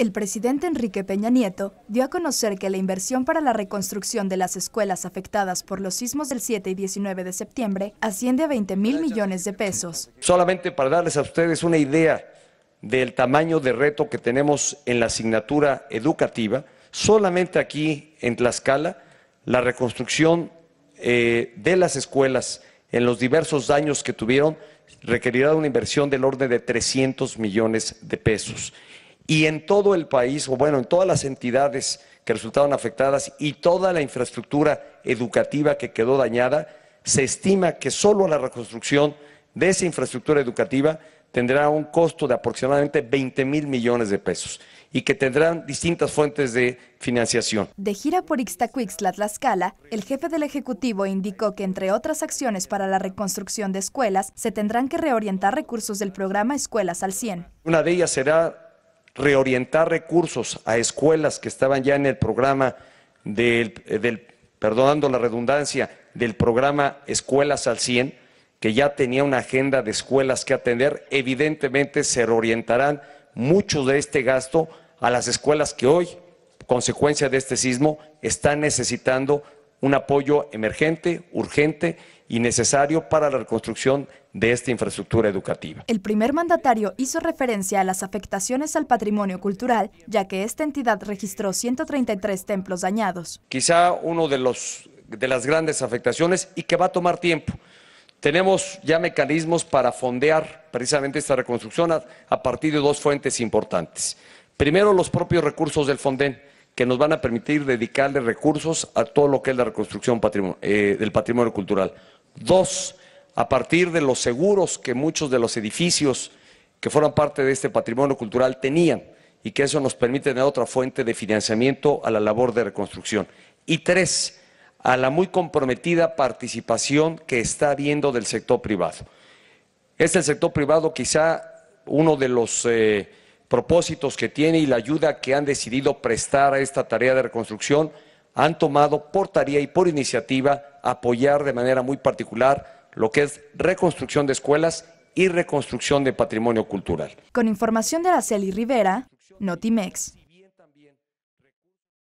El presidente Enrique Peña Nieto dio a conocer que la inversión para la reconstrucción de las escuelas afectadas por los sismos del 7 y 19 de septiembre asciende a 20 mil millones de pesos. Solamente para darles a ustedes una idea del tamaño de reto que tenemos en la asignatura educativa, solamente aquí en Tlaxcala, la reconstrucción eh, de las escuelas en los diversos daños que tuvieron requerirá una inversión del orden de 300 millones de pesos y en todo el país, o bueno, en todas las entidades que resultaron afectadas y toda la infraestructura educativa que quedó dañada, se estima que solo la reconstrucción de esa infraestructura educativa tendrá un costo de aproximadamente 20 mil millones de pesos y que tendrán distintas fuentes de financiación. De gira por la Tlaxcala, el jefe del Ejecutivo indicó que entre otras acciones para la reconstrucción de escuelas, se tendrán que reorientar recursos del programa Escuelas al 100. Una de ellas será reorientar recursos a escuelas que estaban ya en el programa del, del perdonando la redundancia, del programa Escuelas al 100, que ya tenía una agenda de escuelas que atender, evidentemente se reorientarán muchos de este gasto a las escuelas que hoy, consecuencia de este sismo, están necesitando un apoyo emergente, urgente y necesario para la reconstrucción de esta infraestructura educativa. El primer mandatario hizo referencia a las afectaciones al patrimonio cultural, ya que esta entidad registró 133 templos dañados. Quizá uno de, los, de las grandes afectaciones y que va a tomar tiempo. Tenemos ya mecanismos para fondear precisamente esta reconstrucción a, partir de dos fuentes importantes. Primero, los propios recursos del Fonden, que nos van a permitir dedicarle recursos a todo lo que es la reconstrucción eh, del patrimonio cultural. Dos, a partir de los seguros que muchos de los edificios que fueron parte de este patrimonio cultural tenían y que eso nos permite tener otra fuente de financiamiento a la labor de reconstrucción. Y tres, a la muy comprometida participación que está habiendo del sector privado. Este el sector privado quizá uno de los eh, propósitos que tiene y la ayuda que han decidido prestar a esta tarea de reconstrucción han tomado por tarea y por iniciativa apoyar de manera muy particular lo que es reconstrucción de escuelas y reconstrucción de patrimonio cultural. Con información de Araceli Rivera, Notimex.